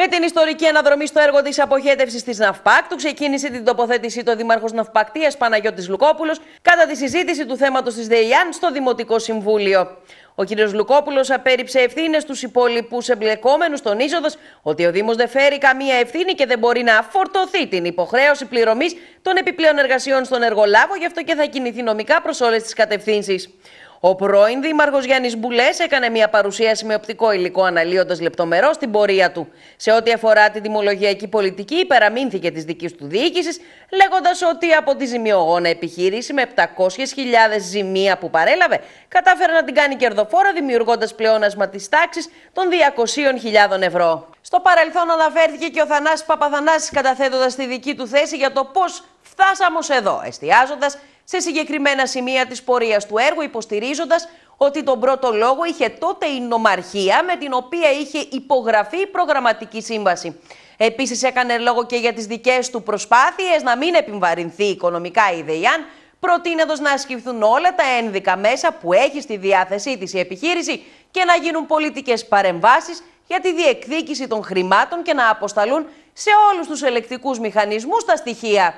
Με την ιστορική αναδρομή στο έργο της αποχέτευσης της Ναυπάκτου, ξεκίνησε την τοποθέτησή του Δήμαρχος Ναυπακτίας Παναγιώτης Λουκόπουλος κατά τη συζήτηση του θέματος της ΔΕΙΑΝ στο Δημοτικό Συμβούλιο. Ο κ. Λουκόπουλος απέριψε ευθύνες στους υπόλοιπους εμπλεκόμενους, τονίζοντας ότι ο Δήμος δεν φέρει καμία ευθύνη και δεν μπορεί να φορτωθεί την υποχρέωση πληρωμής των επιπλέον εργασιών στον εργολάβο, γι' αυτό και θα κινηθεί νομικά προς όλες τις κατευθύνσεις. Ο πρώην Δήμαρχος Γιάννης Μπουλές έκανε μια παρουσίαση με οπτικό υλικό αναλύοντας λεπτομερώς την πορεία του. Σε ό,τι αφορά την τιμολογιακή πολιτική, υπεραμείνθηκε της δικής του διοίκησης, λέγοντας ότι από τη ζημιογόνα επιχείρηση με 700.000 ζημία που παρέλαβε, κατάφερε να την κάνει κερδοφόρα, δημιουργώντας πλεόνασμα της τάξης των 200.000 ευρώ. Στο παρελθόν αναφέρθηκε και ο Θανάσης Παπαθανάσης καταθέτοντας τη δική του θέση για το πώς φτάσαμε εδώ, εστιάζοντας σε συγκεκριμένα σημεία της πορείας του έργου, υποστηρίζοντας ότι τον πρώτο λόγο είχε τότε η νομαρχία με την οποία είχε υπογραφεί η προγραμματική σύμβαση. Επίσης έκανε λόγο και για τις δικές του προσπάθειες να μην επιβαρυνθεί οικονομικά η ΔΕΙΑΝ, προτείνοντας να ασκηθούν όλα τα ένδικα μέσα που έχει στη διάθεσή της η επιχείρηση και να γίνουν πολιτικές παρεμβάσεις για τη διεκδίκηση των χρημάτων και να αποσταλούν σε όλους τους ελεκτικούς μηχανισμούς τα στοιχεία.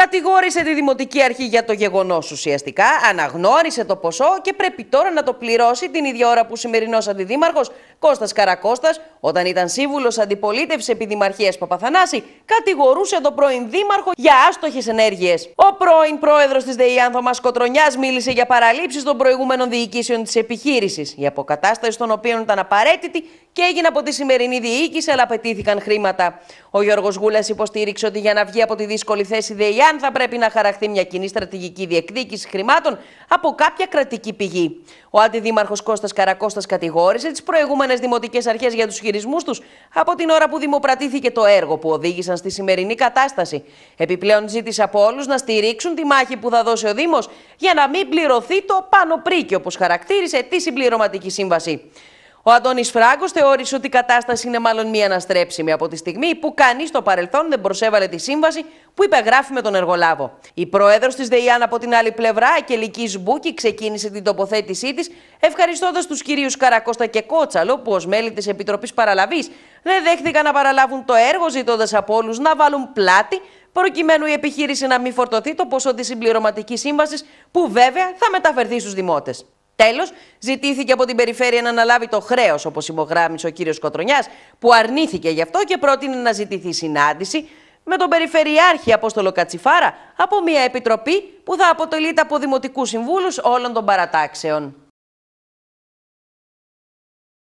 Κατηγόρησε τη Δημοτική Αρχή για το γεγονός ουσιαστικά, αναγνώρισε το ποσό και πρέπει τώρα να το πληρώσει την ίδια ώρα που ο σημερινός αντιδήμαρχος Κώστας Καρακώστας, όταν ήταν σύμβουλος αντιπολίτευσης επί Δημαρχία Παπαθανάση, κατηγορούσε τον πρώην Δήμαρχο για άστοχες ενέργειες. Ο πρώην πρόεδρος της ΔΕΗ Άνθωμα Κοτρονιά μίλησε για παραλήψεις των προηγούμενων διοικήσεων της επιχείρησης, η αποκατάσταση των οποίων ήταν απαραίτητη και έγινε από τη σημερινή διοίκηση, αλλά απαιτήθηκαν χρήματα. Ο Γιώργος Γούλας υποστήριξε ότι για να βγει από τη δύσκολη θέση ΔΕΗ θα πρέπει να χαραχθεί μια κοινή στρατηγική διεκδίκηση χρημάτων από κάποια κρατική πηγή. Ο αντιδήμαρχος Κώστας Καρακώστας κατηγόρησε τις προηγούμενες προηγούμενες δημοτικές αρχές για τους χειρισμούς τους από την ώρα που δημοπρατήθηκε το έργο που οδήγησαν στη σημερινή κατάσταση. Επιπλέον, ζήτησε από όλους να στηρίξουν τη μάχη που θα δώσει ο Δήμος για να μην πληρωθεί το πάνω πρίκι, όπως χαρακτήρισε τη συμπληρωματική σύμβαση. Ο Αντώνης Φράγκος θεώρησε ότι η κατάσταση είναι μάλλον μια αναστρέψιμη από τη στιγμή που κανείς στο παρελθόν δεν προσέβαλε τη σύμβαση που υπεγράφει με τον εργολάβο. Η πρόεδρος της ΔΕΙΑΝ από την άλλη πλευρά, Ακελική Σμπούκη, ξεκίνησε την τοποθέτησή της ευχαριστώντας τους κυρίους Καρακώστα και Κότσαλο που ως μέλη της Επιτροπής Παραλαβής δεν δέχτηκαν να παραλάβουν το έργο, ζητώντας από όλους να βάλουν πλάτη προκειμένου η επιχείρηση να μην φορτωθεί το ποσό της συμπληρωματικής σύμβασης που βέβαια θα μεταφερθεί στους δημότες. Τέλος, ζητήθηκε από την περιφέρεια να αναλάβει το χρέος, όπως υπογράμμισε ο κ. Κοτρονιάς, που αρνήθηκε γι' αυτό και πρότεινε να ζητηθεί συνάντηση με τον Περιφερειάρχη Απόστολο Κατσιφάρα από μια επιτροπή που θα αποτελείται από δημοτικούς συμβούλους όλων των παρατάξεων.